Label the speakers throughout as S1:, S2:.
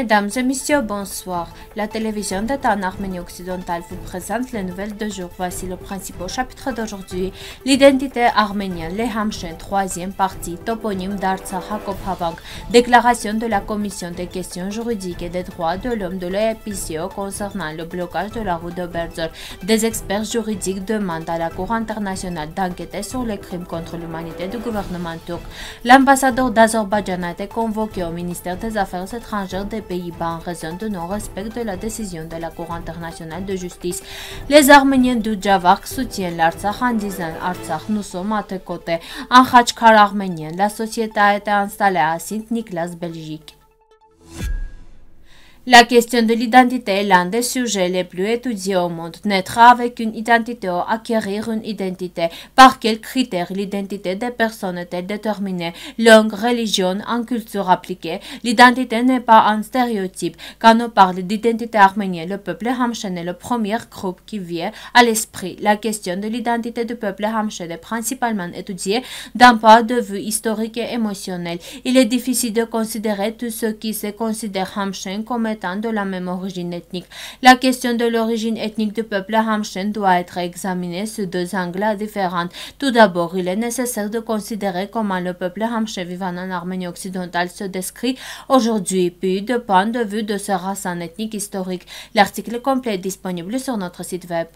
S1: Mesdames et messieurs, bonsoir. La télévision d'État en Arménie occidentale vous présente les nouvelles de jour. Voici le principal chapitre d'aujourd'hui. L'identité arménienne, les Hamchen, troisième partie, toponyme d'Artsakh déclaration de la Commission des questions juridiques et des droits de l'homme de l'EPCO concernant le blocage de la route de Berzer. Des experts juridiques demandent à la Cour internationale d'enquêter sur les crimes contre l'humanité du gouvernement turc. L'ambassadeur d'Azerbaïdjan a été convoqué au ministère des Affaires étrangères des pays bas en raison de non-respect de la décision de la Cour internationale de justice. Les Arméniens du Djavakh soutiennent l'Artsakh en disant Artsakh nous sommes à tes côtés. En Khachkar arménien, la société a été installée à Saint-Nicolas, Belgique. La question de l'identité est l'un des sujets les plus étudiés au monde. Naître avec une identité ou acquérir une identité. Par quels critères l'identité des personnes est-elle déterminée Langue, religion, en culture appliquée. L'identité n'est pas un stéréotype. Quand on parle d'identité arménienne, le peuple hamchen est le premier groupe qui vient à l'esprit. La question de l'identité du peuple hamchen est principalement étudiée d'un point de vue historique et émotionnel. Il est difficile de considérer tout ce qui se considère hamchen comme étant de la même origine ethnique. La question de l'origine ethnique du peuple hamchen doit être examinée sous deux angles différents. Tout d'abord, il est nécessaire de considérer comment le peuple hamchen vivant en Arménie occidentale se décrit aujourd'hui, puis de point de vue de sa race ethnique historique. L'article complet est disponible sur notre site web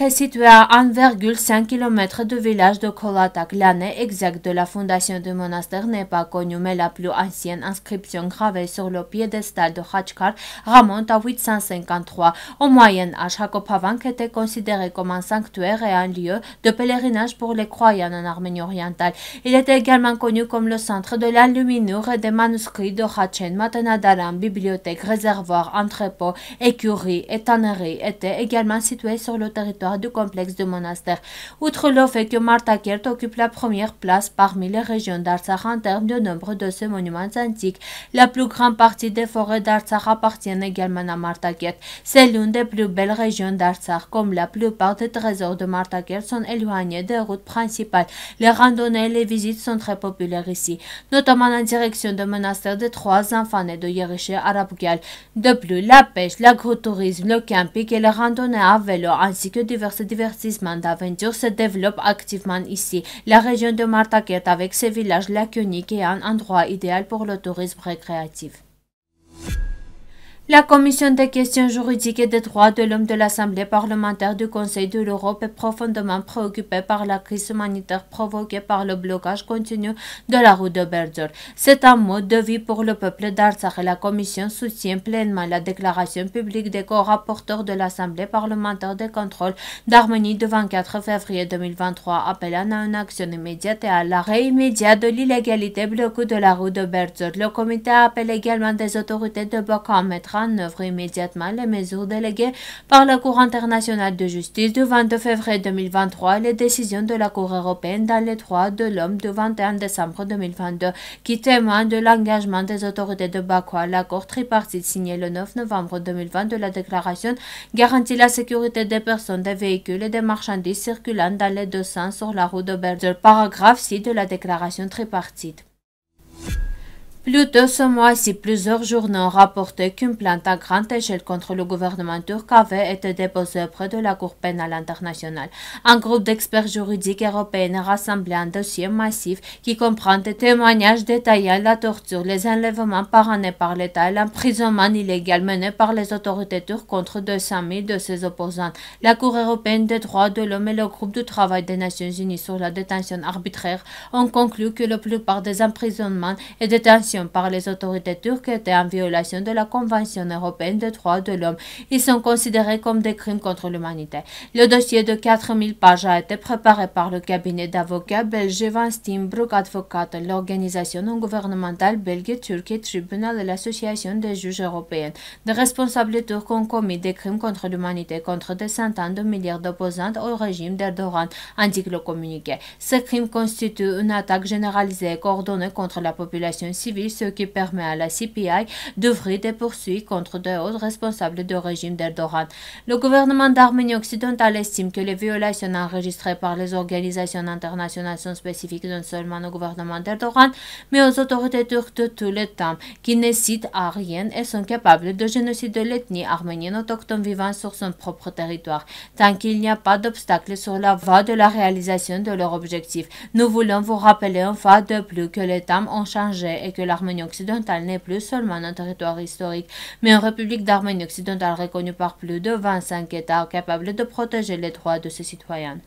S1: est situé à 1,5 km du village de Kolatak, l'année exacte de la fondation du monastère n'est pas connue, mais la plus ancienne inscription gravée sur le piédestal de Hachkar remonte à 853. Au Moyen-Âge, Hakopavank était considéré comme un sanctuaire et un lieu de pèlerinage pour les croyants en Arménie orientale. Il était également connu comme le centre de la et des manuscrits de Khachen, Matanadalam, bibliothèque, réservoir, entrepôt, écurie et tannerie étaient également situés sur le territoire du complexe du monastère. Outre le fait que Martakert occupe la première place parmi les régions d'Artsakh en termes de nombre de ces monuments antiques, la plus grande partie des forêts d'Artsakh appartiennent également à Martakert. C'est l'une des plus belles régions d'Artsakh, comme la plupart des trésors de Martakert sont éloignés des routes principales. Les randonnées et les visites sont très populaires ici, notamment en direction du monastère des trois enfants et de Yeriché Arabgal. De plus, la pêche, l'agrotourisme, le camping et les randonnées à vélo ainsi que divers divertissements d'aventure se développent activement ici. La région de Martaquette avec ses villages lacuniques est un endroit idéal pour le tourisme récréatif. La Commission des questions juridiques et des droits de l'homme de l'Assemblée parlementaire du Conseil de l'Europe est profondément préoccupée par la crise humanitaire provoquée par le blocage continu de la route de Berger. C'est un mode de vie pour le peuple d'Artsakh et la Commission soutient pleinement la déclaration publique des co-rapporteurs de l'Assemblée parlementaire des contrôles d'harmonie du 24 février 2023 appelant à une action immédiate et à l'arrêt immédiat de l'illégalité bloquée de la route de Berger. Le comité appelle également des autorités de Boko à en œuvre immédiatement les mesures déléguées par la Cour internationale de justice du 22 février 2023 et les décisions de la Cour européenne dans les droits de l'homme du 21 décembre 2022 qui témoignent de l'engagement des autorités de Bakoua. à l'accord tripartite signé le 9 novembre 2020 de la déclaration garantit la sécurité des personnes, des véhicules et des marchandises circulant dans les deux sens sur la route de Berger, paragraphe 6 de la déclaration tripartite. Plus de ce mois-ci, plusieurs journaux rapporté qu'une plainte à grande échelle contre le gouvernement turc avait été déposée auprès de la Cour pénale internationale. Un groupe d'experts juridiques européens a rassemblé un dossier massif qui comprend des témoignages détaillant la torture, les enlèvements par parrainés par l'État et l'emprisonnement illégal mené par les autorités turques contre 200 000 de ses opposants. La Cour européenne des droits de l'homme et le groupe de travail des Nations unies sur la détention arbitraire ont conclu que la plupart des emprisonnements et détentions par les autorités turques étaient en violation de la Convention européenne des droits de l'homme. Ils sont considérés comme des crimes contre l'humanité. Le dossier de 4000 pages a été préparé par le cabinet d'avocats belge Van Steenbroek Advocate, l'organisation non gouvernementale belge Turquie Tribunal de l'Association des juges européens. Des responsables turcs ont commis des crimes contre l'humanité contre des centaines de milliards d'opposants au régime d'Erdogan, indique le communiqué. Ces crimes constituent une attaque généralisée et coordonnée contre la population civile ce qui permet à la CPI d'ouvrir des poursuites contre de hauts responsables du régime d'Erdogan. Le gouvernement d'Arménie occidentale estime que les violations enregistrées par les organisations internationales sont spécifiques non seulement au gouvernement d'Erdogan, mais aux autorités turques de tous les temps, qui n'hésitent à rien et sont capables de génocide de l'ethnie arménienne autochtone vivant sur son propre territoire, tant qu'il n'y a pas d'obstacle sur la voie de la réalisation de leur objectif. Nous voulons vous rappeler fois de plus que les temps ont changé et que la l'Arménie occidentale n'est plus seulement un territoire historique, mais une république d'Arménie occidentale reconnue par plus de 25 États capables de protéger les droits de ses citoyens.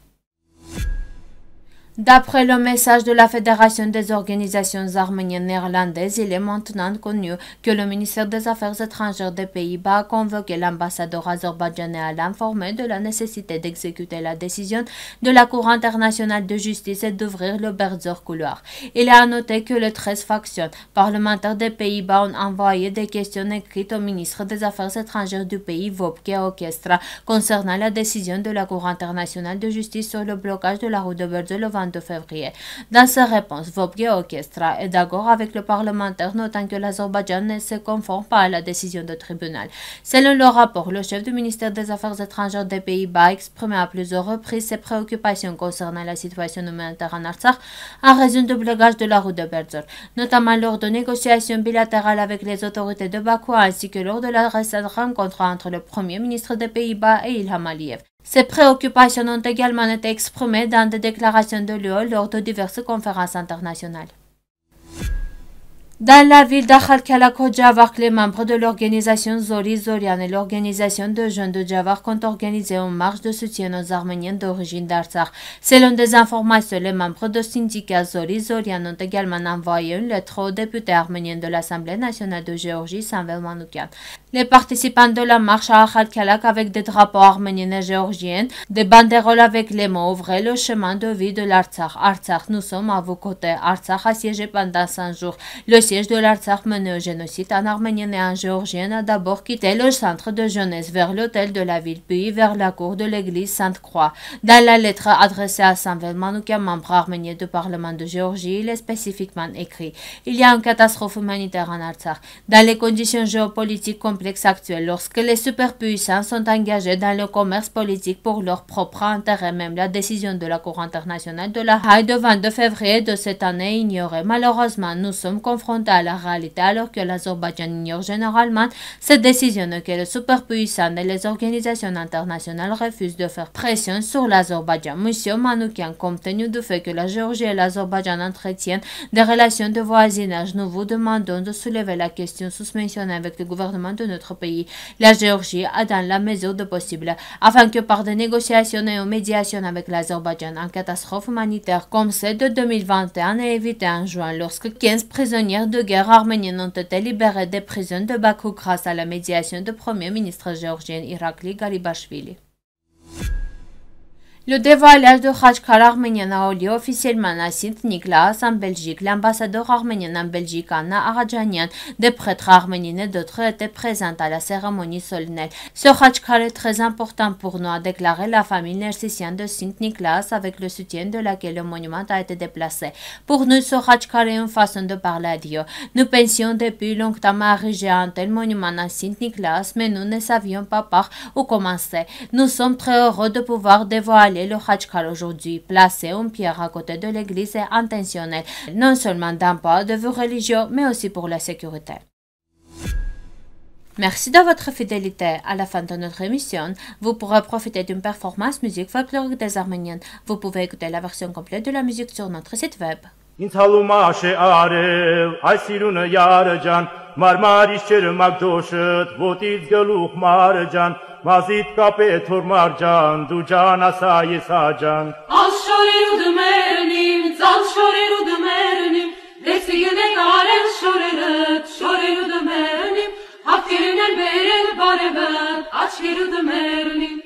S1: D'après le message de la Fédération des organisations arméniennes néerlandaises, il est maintenant connu que le ministère des Affaires étrangères des Pays-Bas a convoqué l'ambassadeur azerbaïdjanais à l'informer de la nécessité d'exécuter la décision de la Cour internationale de justice et d'ouvrir le Berzer couloir. Il est à que les 13 factions parlementaires des Pays-Bas ont envoyé des questions écrites au ministre des Affaires étrangères du pays, Vopke Orchestra, concernant la décision de la Cour internationale de justice sur le blocage de la route de Berzer le de février. Dans sa réponse, Vobge Orchestra est d'accord avec le parlementaire, notant que l'Azerbaïdjan ne se conforme pas à la décision du tribunal. Selon le rapport, le chef du ministère des Affaires étrangères des Pays-Bas exprimé à plusieurs reprises ses préoccupations concernant la situation humanitaire en Artsakh en raison du blocage de la route de Berzor, notamment lors de négociations bilatérales avec les autorités de Bakou ainsi que lors de la récente rencontre entre le premier ministre des Pays-Bas et Ilham Aliyev. Ces préoccupations ont également été exprimées dans des déclarations de l'UE lors de diverses conférences internationales. Dans la ville d'Akhal Javak, les membres de l'organisation Zori Zorian et l'organisation de jeunes de Javak ont organisé une marche de soutien aux Arméniens d'origine d'Artsakh. Selon des informations, les membres du syndicat Zori Zorian ont également envoyé une lettre aux députés arméniens de l'Assemblée nationale de Géorgie, Samvel Manoukian. Les participants de la marche à Akhal avec des drapeaux arméniens et géorgiens, des banderoles avec les mots Ouvrez le chemin de vie de l'Artsakh. Artsakh, nous sommes à vos côtés. Artsakh a siégé pendant 100 jours. Le siège de l'Artsakh mené au génocide en arménien et en Géorgienne a d'abord quitté le centre de jeunesse vers l'hôtel de la ville, puis vers la cour de l'église Sainte-Croix. Dans la lettre adressée à Samvel Manoukian, membre arménien du Parlement de Géorgie, il est spécifiquement écrit Il y a une catastrophe humanitaire en Artsakh. Dans les conditions géopolitiques complexes actuelles, lorsque les superpuissants sont engagés dans le commerce politique pour leur propre intérêt, même la décision de la Cour internationale de la Haye de 22 février de cette année ignorée. Malheureusement, nous sommes confrontés à la réalité alors que l'Azerbaïdjan ignore généralement cette décision que les superpuissances et les organisations internationales refusent de faire pression sur l'Azerbaïdjan. Monsieur Manoukian, compte tenu du fait que la Géorgie et l'Azerbaïdjan entretiennent des relations de voisinage, nous vous demandons de soulever la question susmentionnée avec le gouvernement de notre pays, la Géorgie, a dans la mesure de possible, afin que par des négociations et une médiation avec l'Azerbaïdjan en catastrophe humanitaire comme celle de 2021 et évitée en juin lorsque 15 prisonniers Erdogan Arménian ընդտելի բեղե դեպրեզիոն դե Բաքու գրաս à la médiation de premier ministre géorgien Irakli Garibashvili Le dévoilage de Khachkar Arménien a eu lieu officiellement à Saint-Nicolas, en Belgique. L'ambassadeur arménien en Belgique, Anna Aradjanian, des prêtres arméniens et d'autres étaient présents à la cérémonie solennelle. Ce Khachkar est très important pour nous, a déclaré la famille narcissienne de Saint-Nicolas avec le soutien de laquelle le monument a été déplacé. Pour nous, ce Khachkar est une façon de parler à Dieu. Nous pensions depuis longtemps à ériger un tel monument à Saint-Nicolas, mais nous ne savions pas par où commencer. Nous sommes très heureux de pouvoir dévoiler le Hajkar aujourd'hui, placé une pierre à côté de l'église est intentionnel, non seulement d'un pas de vue religieux, mais aussi pour la sécurité. Merci de votre fidélité. À la fin de notre émission, vous pourrez profiter d'une performance musique folklorique des Arméniens. Vous pouvez écouter la version complète de la musique sur notre site web. Մազիդ կապետ հորմարջան, դու ջան ասա ես աջան։ Անշորեր ու դմերնիմ, ծանշորեր ու դմերնիմ, լեսի գնեք արել շորերը, շորեր ու դմերնիմ,
S2: հապկերին են բերել բարևը,
S1: աչկեր ու դմերնիմ։